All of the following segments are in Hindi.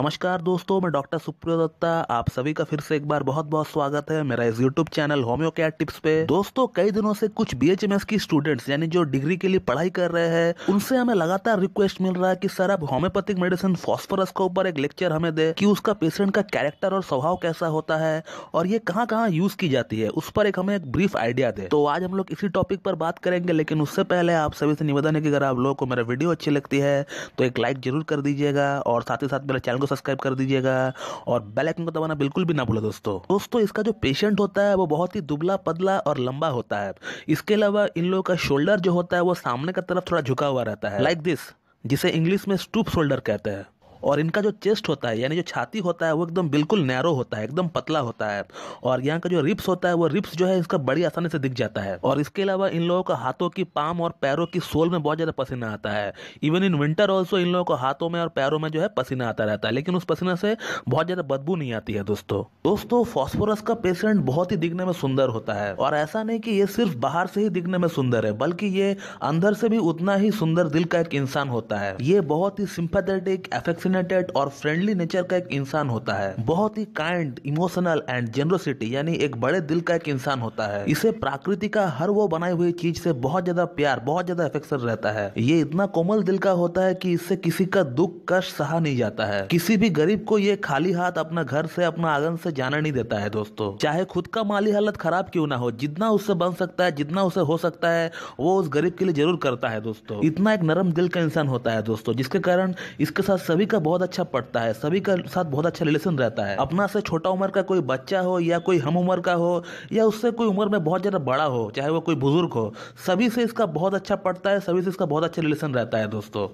नमस्कार दोस्तों मैं डॉक्टर सुप्रियो दत्ता आप सभी का फिर से एक बार बहुत बहुत स्वागत है मेरा इस YouTube channel homeo care tips पे दोस्तों कई दिनों से कुछ बीएचएमएस की स्टूडेंट्स यानी जो डिग्री के लिए पढ़ाई कर रहे हैं उनसे हमें लगातार रिक्वेस्ट मिल रहा है कि सर आप होम्योपैथिक मेडिसिन फॉस्फोरस के ऊपर एक लेक्चर हमें दे की उसका पेशेंट का कैरेक्टर और स्वभाव कैसा होता है और ये कहाँ कहाँ यूज की जाती है उस पर एक हमें एक ब्रीफ आइडिया दे तो आज हम लोग इसी टॉपिक पर बात करेंगे लेकिन उससे पहले आप सभी से निवेदन है की अगर आप लोगों को मेरा वीडियो अच्छी लगती है तो एक लाइक जरूर कर दीजिएगा और साथ ही साथ मेरे चैनल को सब्सक्राइब कर दीजिएगा और बेल आइकन को दबाना बिल्कुल भी ना भूले दोस्तों दोस्तों इसका जो पेशेंट होता है वो बहुत ही दुबला पतला और लंबा होता है इसके अलावा इन लोगों का शोल्डर जो होता है वो सामने का तरफ थोड़ा झुका हुआ रहता है लाइक like दिस जिसे इंग्लिश में स्टूप शोल्डर कहते हैं और इनका जो चेस्ट होता है यानी जो छाती होता है वो एकदम बिल्कुल नैरो होता है एकदम पतला होता है और यहाँ का जो रिप्स होता है वो रिप्स जो है इसका बड़ी आसानी से दिख जाता है और इसके अलावा इन लोगों का हाथों की पाम और पैरों की सोल में बहुत ज़्यादा पसीना आता है इवन इन विंटर ऑल्सो इन लोगों को हाथों में और पैरों में जो है पसीना आता रहता है लेकिन उस पसीना से बहुत ज़्यादा बदबू नहीं आती है दोस्तों दोस्तों फॉस्फोरस का पेशेंट बहुत ही दिखने में सुंदर होता है और ऐसा नहीं कि ये सिर्फ बाहर से ही दिखने में सुंदर है बल्कि ये अंदर से भी उतना ही सुंदर दिल का एक इंसान होता है ये बहुत ही सिंपथेटिक एफेक्शन पैशनेटेड और फ्रेंडली नेचर का एक इंसान होता है बहुत ही काइंड इमोशनल एंड जेनरोसिटी यानी एक बड़े दिल का एक इंसान होता है इसे प्रकृति का हर वो बनाई हुई चीज से बहुत ज्यादा प्यार बहुत ज्यादा अफेक्शन रहता है ये इतना कोमल दिल का होता है कि इससे किसी का दुख कष्ट सहा नहीं जाता है किसी भी गरीब को ये खाली हाथ अपना घर से अपना आंगन से जाना नहीं देता है दोस्तों चाहे खुद का माली हालत खराब क्यों ना हो जितना उससे बन सकता है जितना उसे हो सकता है वो उस गरीब के लिए जरूर करता है दोस्तों इतना एक नरम दिल का इंसान होता है दोस्तों जिसके कारण इसके साथ सभी का बहुत अच्छा पड़ता है सभी का साथ बहुत अच्छा रिलेशन रहता है अपना से छोटा उम्र का कोई बच्चा हो या कोई हम उम्र का हो या उससे कोई उम्र में बहुत ज़्यादा बड़ा हो चाहे वो कोई बुजुर्ग हो सभी से इसका बहुत अच्छा पड़ता है सभी से इसका बहुत अच्छा रिलेशन रहता है दोस्तों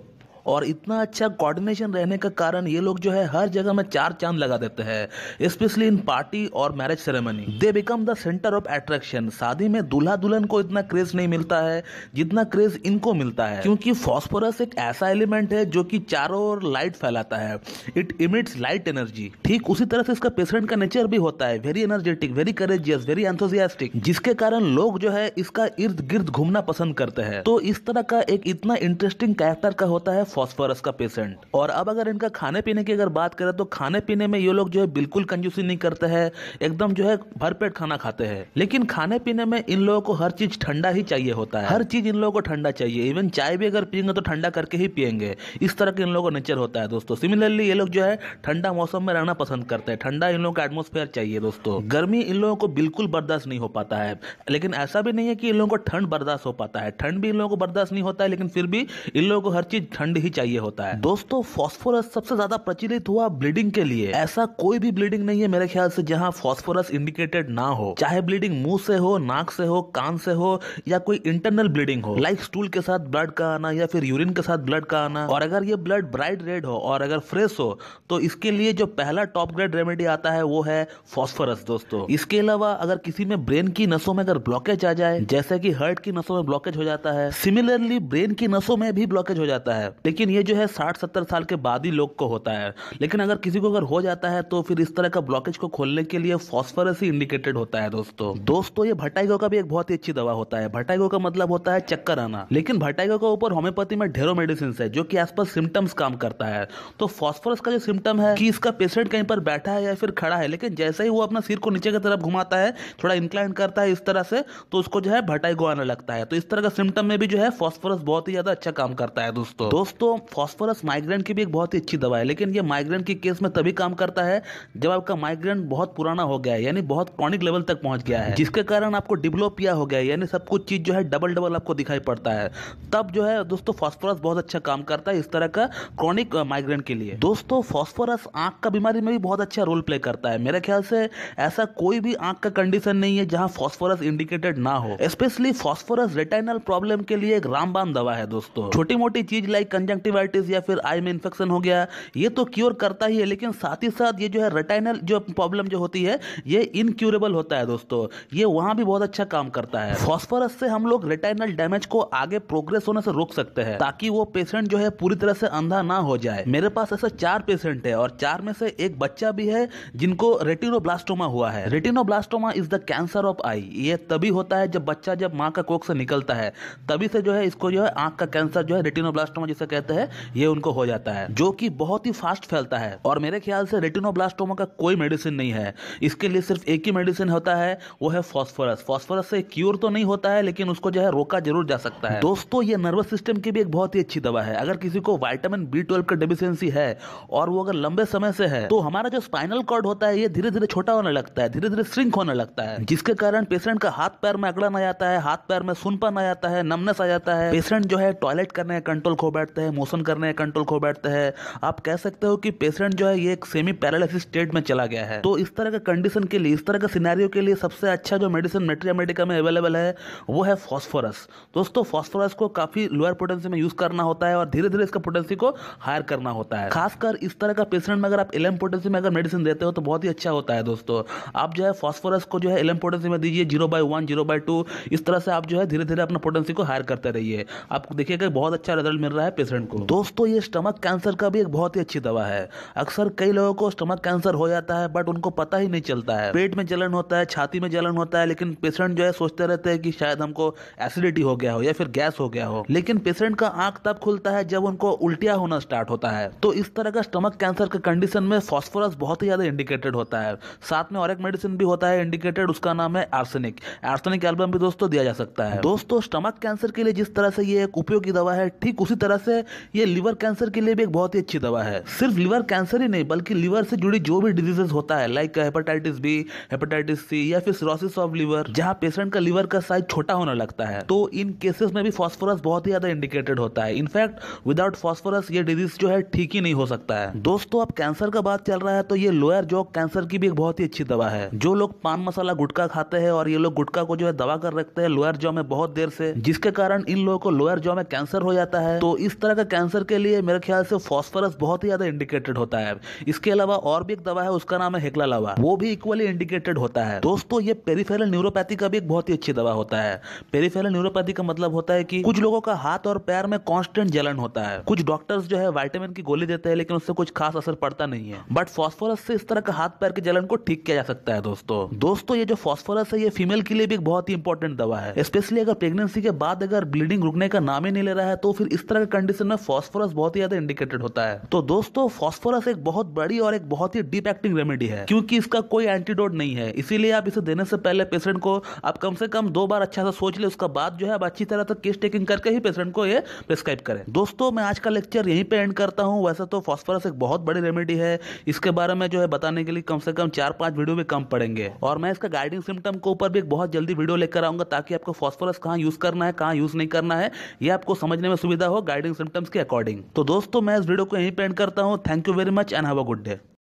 और इतना अच्छा कोऑर्डिनेशन रहने का कारण ये लोग जो है हर जगह में चार चांद लगा देते हैं स्पेशली इन पार्टी और marriage ceremony they become the centre of attraction शादी में दूल्हा दुल्हन को इतना क्रेज नहीं मिलता है जितना क्रेज इनको मिलता है क्योंकि फॉस्फोरस एक ऐसा एलिमेंट है जो की चारों ओर लाइट फैलाता है इट इमिट्स लाइट एनर्जी ठीक उसी तरह से इसका पेशेंट का नेचर भी होता है very energetic very courageous very enthusiastic जिसके कारण लोग जो है इसका इर्द गिर्द घूमना पसंद करते हैं तो इस तरह का एक इतना इंटरेस्टिंग कैरेक्टर का होता है फॉस्फोरस का पेशेंट और अब अगर इनका खाने पीने की अगर बात करें तो खाने पीने में ये लोग जो है बिल्कुल कंजूसी नहीं करते हैं एकदम जो है भरपेट खाना खाते हैं लेकिन खाने पीने में इन लोगों को हर चीज ठंडा ही चाहिए होता है हर चीज इन लोगों को ठंडा चाहिए इवन चाय भी अगर पियेंगे तो ठंडा करके ही पियेंगे इस तरह के इन लोगों का नेचर होता है दोस्तों सिमिलरली ये लोग जो है ठंडा मौसम में रहना पसंद करते हैं ठंडा इन लोगों का एटमोस्फेयर चाहिए दोस्तों गर्मी इन लोगों को बिल्कुल बर्दाश्त नहीं हो पाता है लेकिन ऐसा भी नहीं है कि इन लोगों को ठंड बर्दाश्त हो पाता है ठंड भी इन लोगों को बर्दाश्त नहीं होता है लेकिन फिर भी इन लोगों को हर चीज ठंड ही चाहिए होता है दोस्तों फॉस्फोरस सबसे ज्यादा प्रचलित हुआ ब्लीडिंग के लिए ऐसा कोई भी ब्लीडिंग नहीं है मेरे ख्याल से जहाँ फॉस्फोरस इंडिकेटेड ना हो चाहे ब्लीडिंग मुंह से हो नाक से हो कान से हो या कोई इंटरनल ब्लीडिंग हो लाइक स्टूल के साथ ब्लड का आना या फिर यूरिन के साथ ब्लड का आना और अगर ये ब्लड ब्राइट रेड हो और अगर फ्रेश हो तो इसके लिए जो पहला टॉप ग्रेड रेमेडी आता है वो है फॉस्फोरस दोस्तों इसके अलावा अगर किसी में ब्रेन की नसों में अगर ब्लॉकेज आ जाए जैसे कि हर्ट की नसों में ब्लॉकेज हो जाता है सिमिलरली ब्रेन की नसों में भी ब्लॉकेज हो जाता है लेकिन लेकिन ये जो है साठ सत्तर साल के बाद ही लोग को होता है लेकिन अगर किसी को अगर हो जाता है तो फिर इस तरह का ब्लॉकेज को खोलने के लिए फॉस्फरस ही इंडिकेटेड होता है दोस्तों दोस्तों ये भटाइगो का भी एक बहुत ही अच्छी दवा होता है भटाइगो का मतलब होता है चक्कर आना लेकिन भटाइगो के ऊपर होम्योपैथी में ढेरों मेडिसिन है जो की आसपास सिम्टम्स काम करता है तो फॉस्फोरस का जो सिम्टम है की इसका पेशेंट कहीं पर बैठा है या फिर खड़ा है लेकिन जैसे ही वो अपना सिर को नीचे की तरफ घुमाता है थोड़ा इंक्लाइन करता है इस तरह से तो उसको जो है भटाइगो आने लगता है तो इस तरह का सिम्टम में भी जो है फॉस्फोरस बहुत ही ज्यादा अच्छा काम करता है दोस्तों दोस्तों दोस्तों फॉस्फोरस माइग्रेन की भी एक बहुत ही अच्छी दवा है लेकिन ये माइग्रेन के केस में तभी काम करता है जब आपका माइग्रेन बहुत पुराना हो गया है यानी बहुत क्रॉनिक लेवल तक पहुंच गया है जिसके कारण आपको डिप्लोपिया हो गया है यानी सब कुछ चीज़ जो है डबल डबल आपको दिखाई पड़ता है तब जो है दोस्तों फॉस्फोरस बहुत अच्छा काम करता है इस तरह का क्रॉनिक माइग्रेन के लिए दोस्तों फॉस्फोरस आंख का बीमारी में भी बहुत अच्छा रोल प्ले करता है मेरे ख्याल से ऐसा कोई भी आंख का कंडीशन नहीं है जहां फॉस्फोरस इंडिकेटेड ना हो स्पेशली फॉस्फोरस रेटाइनल प्रॉब्लम के लिए एक रामबान दवा है दोस्तों छोटी मोटी चीज लाइक कंजंक्टिवाइटिस या फिर आई में इन्फेक्शन हो गया ये तो क्योर करता ही है लेकिन साथ ही साथ ये जो है रटाइनल जो प्रॉब्लम जो होती है ये इनक्यूरेबल होता है दोस्तों ये वहाँ भी बहुत अच्छा काम करता है फॉस्फोरस से हम लोग रेटाइनल डैमेज को आगे प्रोग्रेस होने से रोक सकते हैं ताकि वो पेशेंट जो है पूरी तरह से अंधा ना हो जाए मेरे पास ऐसे चार पेशेंट है और चार में से एक बच्चा भी है जिनको रेटिनोब्लास्टोमा हुआ है retinoblastoma is the cancer of eye ये तभी होता है जब बच्चा जब माँ का कोक से निकलता है तभी से जो है इसको जो है आंख का कैंसर जो है रेटिनोब्लास्टोमा जिसे कहते हैं ये उनको हो जाता है जो कि बहुत ही फास्ट फैलता है और मेरे ख्याल से रेटिनोब्लास्टोमा का कोई मेडिसिन नहीं है इसके लिए सिर्फ एक ही मेडिसिन होता है वो है फॉस्फोरस फॉस्फोरस से क्योर तो नहीं होता है लेकिन उसको जो है रोका जरूर जा सकता है दोस्तों ये नर्वस सिस्टम की भी एक बहुत ही अच्छी दवा है अगर किसी को वाइटामिन बी ट्वेल्व का डेफिशिएंसी है और वो अगर लंबे समय से है तो हमारा जो स्पाइनल कॉर्ड होता है ये धीरे धीरे छोटा होने लगता है धीरे धीरे श्रिंक होने लगता है जिसके कारण पेशेंट का हाथ पैर में अगड़न आ जाता है हाथ पैर में सुनपन आ जाता है नमनेस आ जाता है पेशेंट जो है टॉयलेट करने का कंट्रोल खो बैठते हैं है मोशन करने का कंट्रोल खो बैठता है आप कह सकते हो कि पेशेंट जो है ये एक सेमी पैरालिसिस स्टेट में चला गया है तो इस तरह के कंडीशन के लिए इस तरह के सिनेरियो के लिए सबसे अच्छा जो मेडिसिन मेट्रिया मेडिका में अवेलेबल है वो है फॉस्फोरस दोस्तों फॉस्फोरस को काफ़ी लोअर पोटेंसी में यूज़ करना होता है और धीरे धीरे इसका पोटेंसी को हायर करना होता है खासकर इस तरह का पेशेंट में अगर आप एलम पोटेंसी में अगर मेडिसिन देते हो तो बहुत ही अच्छा होता है दोस्तों आप जो है फॉस्फोरस को जो है एलम पोटेंसी में दीजिए zero by one zero by two इस तरह से आप जो है धीरे धीरे अपना पोटेंसी को हायर करते रहिए आपको देखिएगा बहुत अच्छा रिजल्ट मिल रहा है पेशेंट पेशेंट को दोस्तों ये स्टमक कैंसर का भी एक बहुत ही अच्छी दवा है अक्सर कई लोगों को स्टमक कैंसर हो जाता है बट उनको पता ही नहीं चलता है पेट में जलन होता है छाती में जलन होता है लेकिन पेशेंट जो है सोचते रहते हैं कि शायद हमको एसिडिटी हो गया हो या फिर गैस हो गया हो लेकिन पेशेंट का आंख तब खुलता है जब उनको उल्टिया होना स्टार्ट होता है तो इस तरह का स्टमक कैंसर के कंडीशन में फॉस्फोरस बहुत ही ज़्यादा इंडिकेटेड होता है साथ में और एक मेडिसिन भी होता है इंडिकेटेड उसका नाम है आर्सेनिक आर्सेनिक एल्बम भी दोस्तों दिया जा सकता है दोस्तों स्टमक कैंसर के लिए जिस तरह से ये एक उपयोगी दवा है ठीक उसी तरह से ये लिवर कैंसर के लिए भी एक बहुत ही अच्छी दवा है सिर्फ लिवर कैंसर ही नहीं बल्कि लिवर से जुड़ी जो भी डिजीजेस होता है like hepatitis B hepatitis C या फिर सिरोसिस ऑफ लिवर जहाँ पेशेंट का लिवर का साइज छोटा होने लगता है तो इन केसेस में भी फॉस्फोरस बहुत ही ज्यादा इंडिकेटेड होता है इनफैक्ट विदाउट फॉस्फोरस ये डिजीज जो है ठीक ही नहीं हो सकता है दोस्तों अब कैंसर का बात चल रहा है तो ये लोअर जॉ कैंसर की भी एक बहुत ही अच्छी दवा है जो लोग पान मसाला गुटका खाते हैं और ये लोग गुटका को जो है दवा कर रखते हैं लोअर जॉ में बहुत देर से जिसके कारण इन लोगों को लोअर जॉ में कैंसर हो जाता है तो इस तरह का कैंसर के लिए मेरे ख्याल से फॉस्फरस बहुत ही ज़्यादा इंडिकेटेड होता है इसके अलावा और भी एक दवा है उसका नाम है हेकला वो भी इक्वली इंडिकेटेड होता है दोस्तों ये पेरीफेरल न्यूरोपैथी का भी एक बहुत ही अच्छी दवा होता है पेरीफेरल न्यूरोपैथी का मतलब होता है कि कुछ लोगों का हाथ और पैर में कॉन्स्टेंट जलन होता है कुछ डॉक्टर्स जो है वाइटामिन की गोली देते हैं लेकिन उससे कुछ खास असर पड़ता नहीं है बट फॉस्फोरस से इस तरह का हाथ पैर के जलन को ठीक किया जा सकता है दोस्तों दोस्तों ये जो फॉस्फोरस है ये फीमेल के लिए भी एक बहुत ही इंपॉर्टेंट दवा है स्पेशली अगर प्रेगनेंसी के बाद अगर ब्लीडिंग रुकने का नाम ही नहीं ले रहा है तो फिर इस तरह का कंडीशन क्वेश्चन में फॉस्फोरस बहुत ही ज्यादा इंडिकेटेड होता है तो दोस्तों फॉस्फोरस एक बहुत बड़ी और एक बहुत ही डीप एक्टिंग रेमेडी है क्योंकि इसका कोई एंटीडोट नहीं है इसीलिए आप इसे देने से पहले पेशेंट को आप कम से कम दो बार अच्छा सा सोच ले उसका बाद जो है आप अच्छी तरह से केस टेकिंग करके ही पेशेंट को ये प्रिस्क्राइब करें दोस्तों मैं आज का लेक्चर यहीं पे एंड करता हूँ वैसे तो फॉस्फोरस एक बहुत बड़ी रेमेडी है इसके बारे में जो है बताने के लिए कम से कम चार पांच वीडियो भी कम पड़ेंगे और मैं इसका गाइडिंग सिम्टम के ऊपर भी एक बहुत जल्दी वीडियो लेकर आऊंगा ताकि आपको फॉस्फोरस कहाँ यूज करना है कहाँ यूज नहीं करना है ये आपको समझने में सुविधा हो गाइडिंग सिम्टम सिम्टम्स के अकॉर्डिंग तो दोस्तों मैं इस वीडियो को यहीं पेंड करता हूँ thank you very much and have a good day